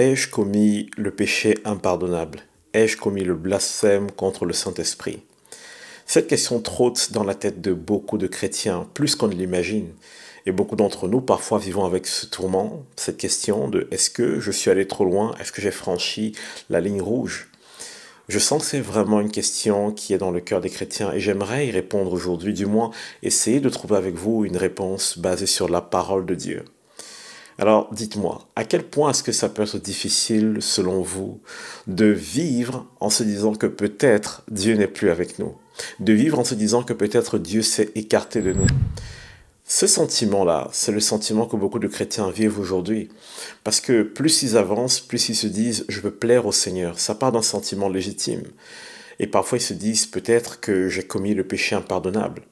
Ai-je commis le péché impardonnable Ai-je commis le blasphème contre le Saint-Esprit Cette question trotte dans la tête de beaucoup de chrétiens, plus qu'on ne l'imagine. Et beaucoup d'entre nous, parfois, vivons avec ce tourment, cette question de est-ce que je suis allé trop loin Est-ce que j'ai franchi la ligne rouge Je sens que c'est vraiment une question qui est dans le cœur des chrétiens et j'aimerais y répondre aujourd'hui, du moins essayer de trouver avec vous une réponse basée sur la parole de Dieu. Alors dites-moi, à quel point est-ce que ça peut être difficile, selon vous, de vivre en se disant que peut-être Dieu n'est plus avec nous De vivre en se disant que peut-être Dieu s'est écarté de nous ce sentiment-là, c'est le sentiment que beaucoup de chrétiens vivent aujourd'hui. Parce que plus ils avancent, plus ils se disent ⁇ je veux plaire au Seigneur ⁇ ça part d'un sentiment légitime. Et parfois ils se disent peut-être que j'ai commis le péché impardonnable.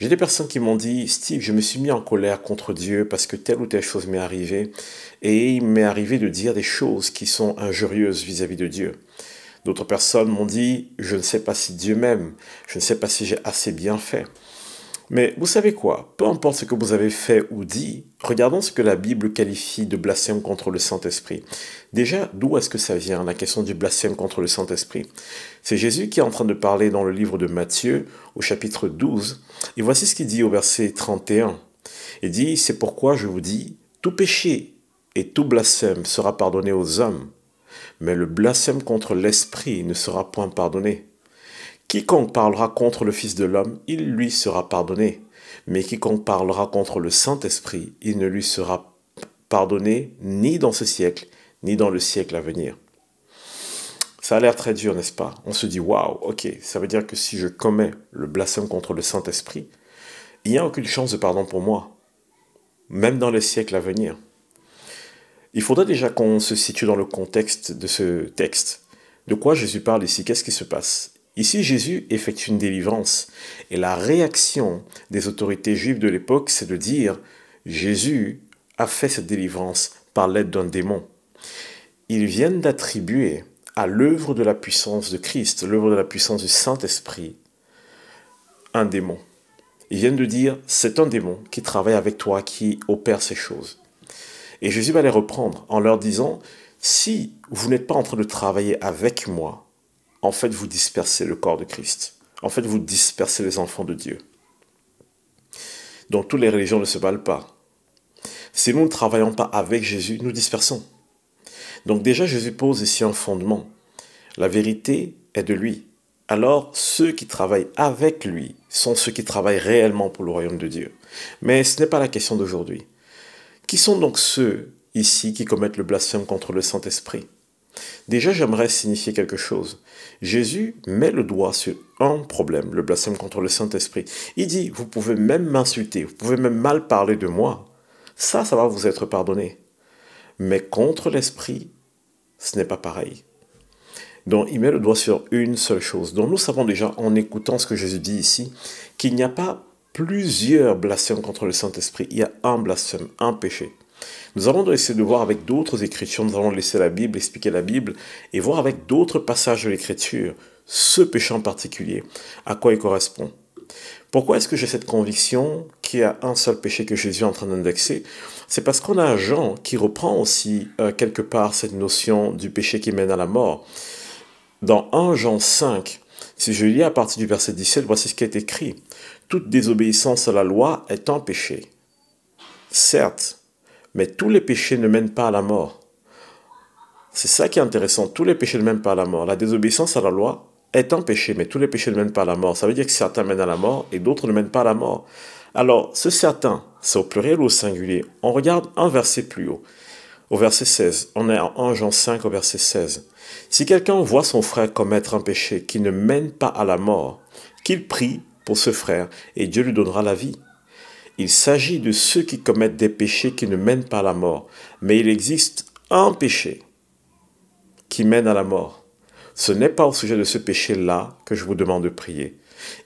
J'ai des personnes qui m'ont dit, Steve, je me suis mis en colère contre Dieu parce que telle ou telle chose m'est arrivée. Et il m'est arrivé de dire des choses qui sont injurieuses vis-à-vis de Dieu. D'autres personnes m'ont dit, je ne sais pas si Dieu m'aime, je ne sais pas si j'ai assez bien fait. Mais vous savez quoi Peu importe ce que vous avez fait ou dit, regardons ce que la Bible qualifie de blasphème contre le Saint-Esprit. Déjà, d'où est-ce que ça vient, la question du blasphème contre le Saint-Esprit C'est Jésus qui est en train de parler dans le livre de Matthieu, au chapitre 12, et voici ce qu'il dit au verset 31. Il dit, c'est pourquoi je vous dis, tout péché et tout blasphème sera pardonné aux hommes, mais le blasphème contre l'Esprit ne sera point pardonné. Quiconque parlera contre le Fils de l'homme, il lui sera pardonné. Mais quiconque parlera contre le Saint-Esprit, il ne lui sera pardonné ni dans ce siècle, ni dans le siècle à venir. Ça a l'air très dur, n'est-ce pas On se dit, waouh, ok, ça veut dire que si je commets le blasphème contre le Saint-Esprit, il n'y a aucune chance de pardon pour moi, même dans les siècles à venir. Il faudrait déjà qu'on se situe dans le contexte de ce texte. De quoi Jésus parle ici Qu'est-ce qui se passe Ici, Jésus effectue une délivrance. Et la réaction des autorités juives de l'époque, c'est de dire, Jésus a fait cette délivrance par l'aide d'un démon. Ils viennent d'attribuer à l'œuvre de la puissance de Christ, l'œuvre de la puissance du Saint-Esprit, un démon. Ils viennent de dire, c'est un démon qui travaille avec toi, qui opère ces choses. Et Jésus va les reprendre en leur disant, si vous n'êtes pas en train de travailler avec moi, en fait, vous dispersez le corps de Christ. En fait, vous dispersez les enfants de Dieu. Donc, toutes les religions ne se valent pas. Si nous ne travaillons pas avec Jésus, nous dispersons. Donc, déjà, Jésus pose ici un fondement. La vérité est de lui. Alors, ceux qui travaillent avec lui sont ceux qui travaillent réellement pour le royaume de Dieu. Mais ce n'est pas la question d'aujourd'hui. Qui sont donc ceux ici qui commettent le blasphème contre le Saint-Esprit Déjà, j'aimerais signifier quelque chose. Jésus met le doigt sur un problème, le blasphème contre le Saint-Esprit. Il dit, vous pouvez même m'insulter, vous pouvez même mal parler de moi. Ça, ça va vous être pardonné. Mais contre l'Esprit, ce n'est pas pareil. Donc il met le doigt sur une seule chose. Donc nous savons déjà en écoutant ce que Jésus dit ici qu'il n'y a pas plusieurs blasphèmes contre le Saint-Esprit, il y a un blasphème, un péché. Nous allons essayer de voir avec d'autres écritures, nous allons laisser la Bible, expliquer la Bible et voir avec d'autres passages de l'écriture ce péché en particulier, à quoi il correspond. Pourquoi est-ce que j'ai cette conviction qu'il y a un seul péché que Jésus est en train d'indexer C'est parce qu'on a un Jean qui reprend aussi euh, quelque part cette notion du péché qui mène à la mort. Dans 1 Jean 5, si je lis à partir du verset 17, voici ce qui est écrit. Toute désobéissance à la loi est un péché. Certes, mais tous les péchés ne mènent pas à la mort. C'est ça qui est intéressant. Tous les péchés ne mènent pas à la mort. La désobéissance à la loi est un péché, mais tous les péchés ne mènent pas à la mort. Ça veut dire que certains mènent à la mort et d'autres ne mènent pas à la mort. Alors, ce certain, c'est au pluriel ou au singulier On regarde un verset plus haut. Au verset 16, on est en 1 Jean 5 au verset 16. Si quelqu'un voit son frère commettre un péché qui ne mène pas à la mort, qu'il prie pour ce frère et Dieu lui donnera la vie. Il s'agit de ceux qui commettent des péchés qui ne mènent pas à la mort, mais il existe un péché qui mène à la mort. Ce n'est pas au sujet de ce péché-là que je vous demande de prier.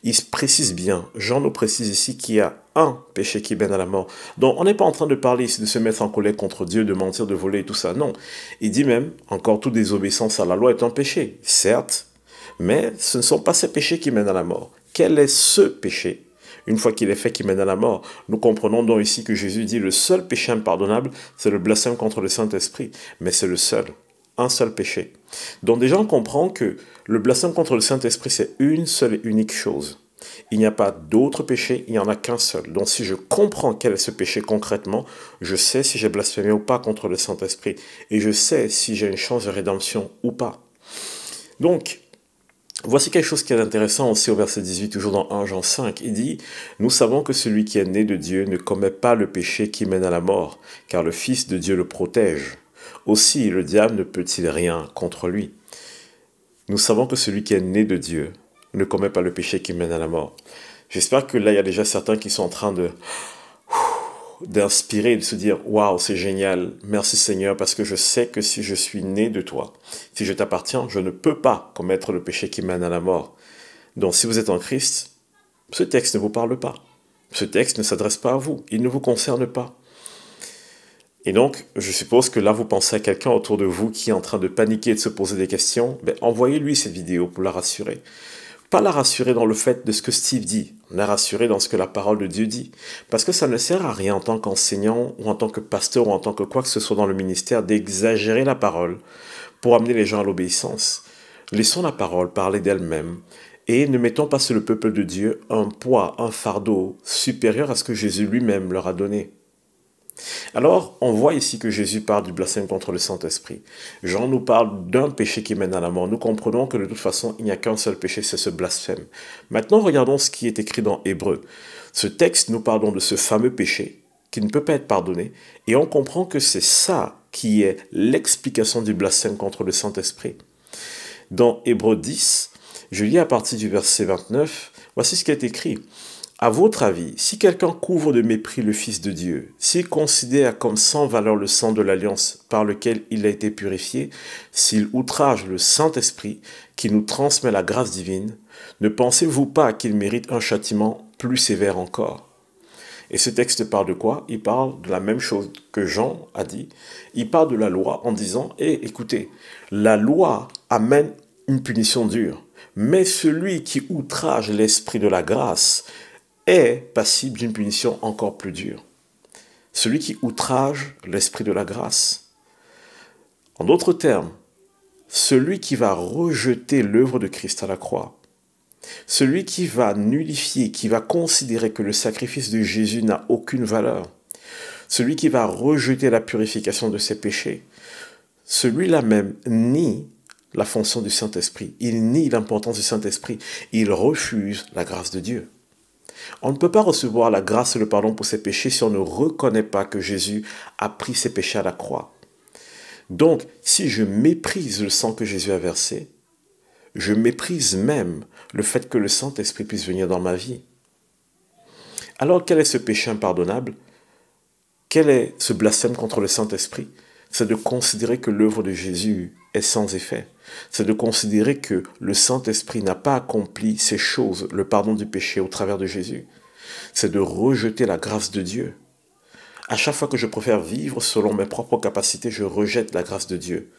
Il se précise bien, Jean nous précise ici qu'il y a un péché qui mène à la mort. Donc on n'est pas en train de parler ici de se mettre en colère contre Dieu, de mentir, de voler et tout ça. Non. Il dit même, encore toute désobéissance à la loi est un péché, certes, mais ce ne sont pas ces péchés qui mènent à la mort. Quel est ce péché une fois qu'il est fait, qui mène à la mort. Nous comprenons donc ici que Jésus dit le seul péché impardonnable, c'est le blasphème contre le Saint-Esprit, mais c'est le seul, un seul péché. Donc des gens comprend que le blasphème contre le Saint-Esprit, c'est une seule et unique chose. Il n'y a pas d'autre péché, il n'y en a qu'un seul. Donc si je comprends quel est ce péché concrètement, je sais si j'ai blasphémé ou pas contre le Saint-Esprit, et je sais si j'ai une chance de rédemption ou pas. Donc, Voici quelque chose qui est intéressant aussi au verset 18, toujours dans 1 Jean 5. Il dit, Nous savons que celui qui est né de Dieu ne commet pas le péché qui mène à la mort, car le Fils de Dieu le protège. Aussi le diable ne peut-il rien contre lui. Nous savons que celui qui est né de Dieu ne commet pas le péché qui mène à la mort. J'espère que là, il y a déjà certains qui sont en train de d'inspirer, de se dire waouh, c'est génial, merci Seigneur, parce que je sais que si je suis né de toi, si je t'appartiens, je ne peux pas commettre le péché qui mène à la mort. Donc si vous êtes en Christ, ce texte ne vous parle pas. Ce texte ne s'adresse pas à vous, il ne vous concerne pas. Et donc, je suppose que là, vous pensez à quelqu'un autour de vous qui est en train de paniquer et de se poser des questions. Ben, Envoyez-lui cette vidéo pour la rassurer pas la rassurer dans le fait de ce que Steve dit, la rassurer dans ce que la parole de Dieu dit. Parce que ça ne sert à rien en tant qu'enseignant ou en tant que pasteur ou en tant que quoi que ce soit dans le ministère d'exagérer la parole pour amener les gens à l'obéissance. Laissons la parole parler d'elle-même et ne mettons pas sur le peuple de Dieu un poids, un fardeau supérieur à ce que Jésus lui-même leur a donné. Alors, on voit ici que Jésus parle du blasphème contre le Saint-Esprit. Jean nous parle d'un péché qui mène à la mort. Nous comprenons que de toute façon, il n'y a qu'un seul péché, c'est ce blasphème. Maintenant, regardons ce qui est écrit dans Hébreu. Ce texte nous parle de ce fameux péché qui ne peut pas être pardonné. Et on comprend que c'est ça qui est l'explication du blasphème contre le Saint-Esprit. Dans Hébreu 10, je lis à partir du verset 29, voici ce qui est écrit. À votre avis, si quelqu'un couvre de mépris le Fils de Dieu, s'il considère comme sans valeur le sang de l'alliance par lequel il a été purifié, s'il outrage le Saint-Esprit qui nous transmet la grâce divine, ne pensez-vous pas qu'il mérite un châtiment plus sévère encore Et ce texte parle de quoi Il parle de la même chose que Jean a dit. Il parle de la loi en disant, et eh, écoutez, la loi amène une punition dure, mais celui qui outrage l'Esprit de la grâce, est passible d'une punition encore plus dure. Celui qui outrage l'esprit de la grâce. En d'autres termes, celui qui va rejeter l'œuvre de Christ à la croix, celui qui va nullifier, qui va considérer que le sacrifice de Jésus n'a aucune valeur, celui qui va rejeter la purification de ses péchés, celui-là même nie la fonction du Saint-Esprit, il nie l'importance du Saint-Esprit, il refuse la grâce de Dieu. On ne peut pas recevoir la grâce et le pardon pour ses péchés si on ne reconnaît pas que Jésus a pris ses péchés à la croix. Donc, si je méprise le sang que Jésus a versé, je méprise même le fait que le Saint-Esprit puisse venir dans ma vie. Alors quel est ce péché impardonnable Quel est ce blasphème contre le Saint-Esprit C'est de considérer que l'œuvre de Jésus est sans effet. C'est de considérer que le Saint-Esprit n'a pas accompli ces choses, le pardon du péché au travers de Jésus. C'est de rejeter la grâce de Dieu. À chaque fois que je préfère vivre selon mes propres capacités, je rejette la grâce de Dieu.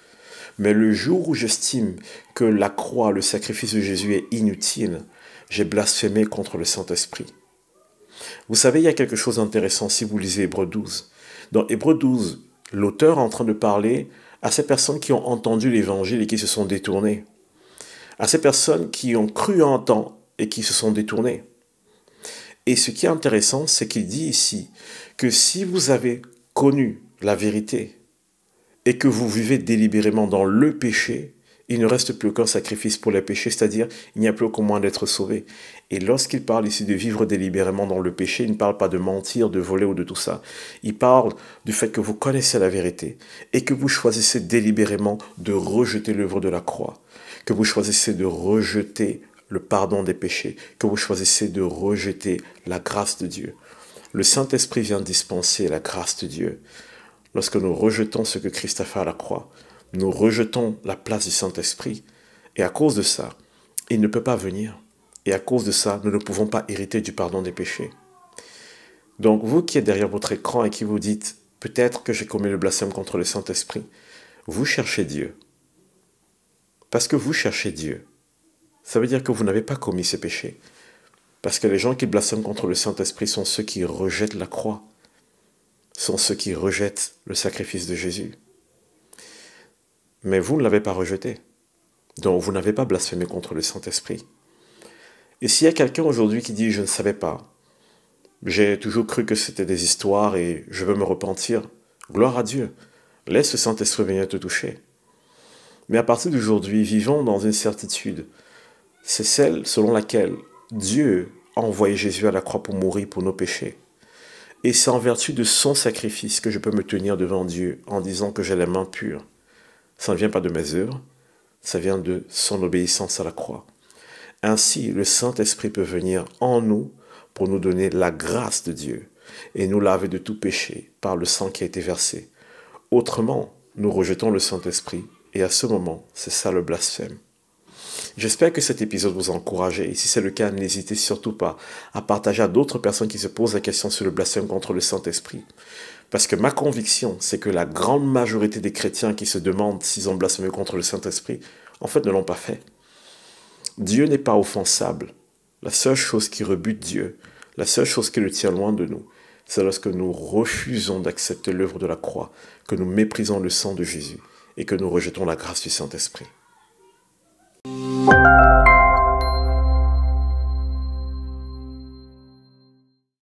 Mais le jour où j'estime que la croix, le sacrifice de Jésus est inutile, j'ai blasphémé contre le Saint-Esprit. Vous savez, il y a quelque chose d'intéressant si vous lisez Hébreu 12. Dans Hébreu 12, l'auteur est en train de parler à ces personnes qui ont entendu l'évangile et qui se sont détournées, à ces personnes qui ont cru en temps et qui se sont détournées. Et ce qui est intéressant, c'est qu'il dit ici que si vous avez connu la vérité et que vous vivez délibérément dans le péché, il ne reste plus qu'un sacrifice pour les péchés, c'est-à-dire il n'y a plus aucun moyen d'être sauvé. Et lorsqu'il parle ici de vivre délibérément dans le péché, il ne parle pas de mentir, de voler ou de tout ça. Il parle du fait que vous connaissez la vérité et que vous choisissez délibérément de rejeter l'œuvre de la croix, que vous choisissez de rejeter le pardon des péchés, que vous choisissez de rejeter la grâce de Dieu. Le Saint-Esprit vient dispenser la grâce de Dieu lorsque nous rejetons ce que Christ a fait à la croix nous rejetons la place du Saint-Esprit. Et à cause de ça, il ne peut pas venir. Et à cause de ça, nous ne pouvons pas hériter du pardon des péchés. Donc vous qui êtes derrière votre écran et qui vous dites, peut-être que j'ai commis le blasphème contre le Saint-Esprit, vous cherchez Dieu. Parce que vous cherchez Dieu. Ça veut dire que vous n'avez pas commis ces péchés. Parce que les gens qui blasphèment contre le Saint-Esprit sont ceux qui rejettent la croix, sont ceux qui rejettent le sacrifice de Jésus mais vous ne l'avez pas rejeté. Donc vous n'avez pas blasphémé contre le Saint-Esprit. Et s'il y a quelqu'un aujourd'hui qui dit je ne savais pas, j'ai toujours cru que c'était des histoires et je veux me repentir, gloire à Dieu, laisse le Saint-Esprit venir te toucher. Mais à partir d'aujourd'hui, vivons dans une certitude. C'est celle selon laquelle Dieu a envoyé Jésus à la croix pour mourir pour nos péchés. Et c'est en vertu de son sacrifice que je peux me tenir devant Dieu en disant que j'ai les mains pures. Ça ne vient pas de mes œuvres, ça vient de son obéissance à la croix. Ainsi, le Saint-Esprit peut venir en nous pour nous donner la grâce de Dieu et nous laver de tout péché par le sang qui a été versé. Autrement, nous rejetons le Saint-Esprit et à ce moment, c'est ça le blasphème. J'espère que cet épisode vous a encouragé et si c'est le cas, n'hésitez surtout pas à partager à d'autres personnes qui se posent la question sur le blasphème contre le Saint-Esprit. Parce que ma conviction, c'est que la grande majorité des chrétiens qui se demandent s'ils ont blasphémé contre le Saint-Esprit, en fait, ne l'ont pas fait. Dieu n'est pas offensable. La seule chose qui rebute Dieu, la seule chose qui le tient loin de nous, c'est lorsque nous refusons d'accepter l'œuvre de la croix, que nous méprisons le sang de Jésus et que nous rejetons la grâce du Saint-Esprit.